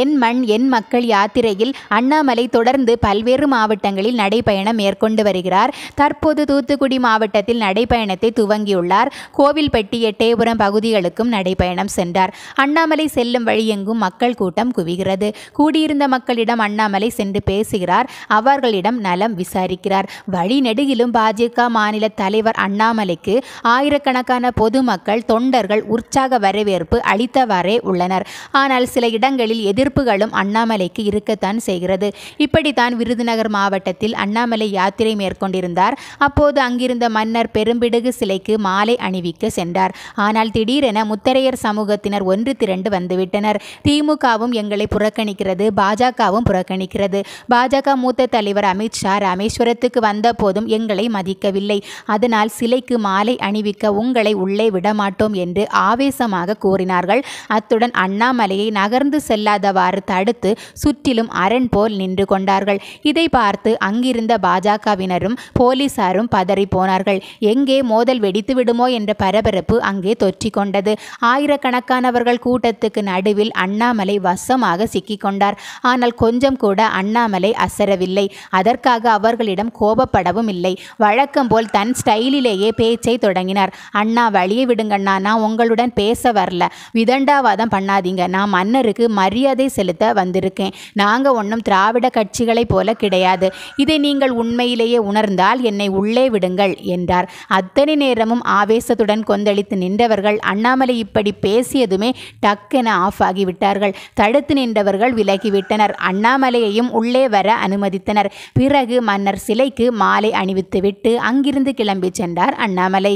என் மண் என் மக்கள் யாத்திரையில் அண்ணாமலை தொடர்ந்து பல்வேறு மாவட்டங்களில் நடைபயணம் மேற்கொண்டு வருகிறார் தற்போது தூத்துக்குடி மாவட்டத்தில் நடைபயணத்தை துவங்கியுள்ளார் கோவில்பட்டி எட்டயபுரம் பகுதிகளுக்கும் நடைபயணம் சென்றார் அண்ணாமலை செல்லும் வழி எங்கும் மக்கள் கூட்டம் குவிகிறது கூடியிருந்த மக்களிடம் அண்ணாமலை சென்று பேசுகிறார் அவர்களிடம் நலம் விசாரிக்கிறார் வழி நெடுகிலும் பாஜக மாநில தலைவர் அண்ணாமலைக்கு ஆயிரக்கணக்கான பொதுமக்கள் தொண்டர்கள் உற்சாக வரவேற்பு அளித்தவாறே உள்ளனர் ஆனால் சில இடங்களில் எதிர்ப்புகளும் அண்ணாமலைக்கு இருக்கத்தான் செய்கிறது இப்படித்தான் விருதுநகர் மாவட்டத்தில் அண்ணாமலை யாத்திரை மேற்கொண்டிருந்தார் அப்போது அங்கிருந்த மன்னர் பெரும்பிடுகு சிலைக்கு மாலை அணிவிக்க சென்றார் ஆனால் திடீரென முத்தரையர் சமூகத்தினர் ஒன்று திரண்டு வந்துவிட்டனர் திமுகவும் எங்களை புறக்கணிக்கிறது பாஜகவும் புறக்கணிக்கிறது பாஜக மூத்த தலைவர் அமித்ஷா ராமேஸ்வரத்துக்கு வந்த போதும் எங்களை மதிக்கவில்லை அதனால் சிலைக்கு மாலை அணிவிக்க உங்களை உள்ளே விடமாட்டோம் என்று ஆவேசமாக கூறினார்கள் அத்துடன் அண்ணாமலையை நகர்ந்து செல்லாத விலகாதவாறு தடுத்து சுற்றிலும் அரண் போல் நின்று கொண்டார்கள் இதை பார்த்து அங்கிருந்த பாஜகவினரும் போலீசாரும் போனார்கள் எங்கே மோதல் வெடித்து விடுமோ என்ற பரபரப்பு அங்கே தொற்றிக்கொண்டது ஆயிரக்கணக்கானவர்கள் கூட்டத்துக்கு நடுவில் அண்ணாமலை வசமாக சிக்கிக் கொண்டார் ஆனால் கொஞ்சம் கூட அண்ணாமலை அசரவில்லை அதற்காக அவர்களிடம் கோபப்படவும் இல்லை வழக்கம் போல் தன் ஸ்டைலிலேயே பேச்சை தொடங்கினார் அண்ணா வழியை விடுங்கண்ணா நான் உங்களுடன் பேச வரல விதண்டாவாதம் பண்ணாதீங்க நான் மன்னருக்கு மரியாதை மரியாதை செலுத்த வந்திருக்கேன் நாங்கள் ஒன்றும் திராவிட கட்சிகளைப் போல கிடையாது இதை நீங்கள் உண்மையிலேயே உணர்ந்தால் என்னை உள்ளே விடுங்கள் என்றார் அத்தனை நேரமும் ஆவேசத்துடன் கொந்தளித்து நின்றவர்கள் அண்ணாமலை இப்படி பேசியதுமே டக்கென ஆஃப் ஆகிவிட்டார்கள் தடுத்து நின்றவர்கள் விலகிவிட்டனர் அண்ணாமலையையும் உள்ளே வர அனுமதித்தனர் பிறகு மன்னர் சிலைக்கு மாலை அணிவித்துவிட்டு அங்கிருந்து கிளம்பி சென்றார் அண்ணாமலை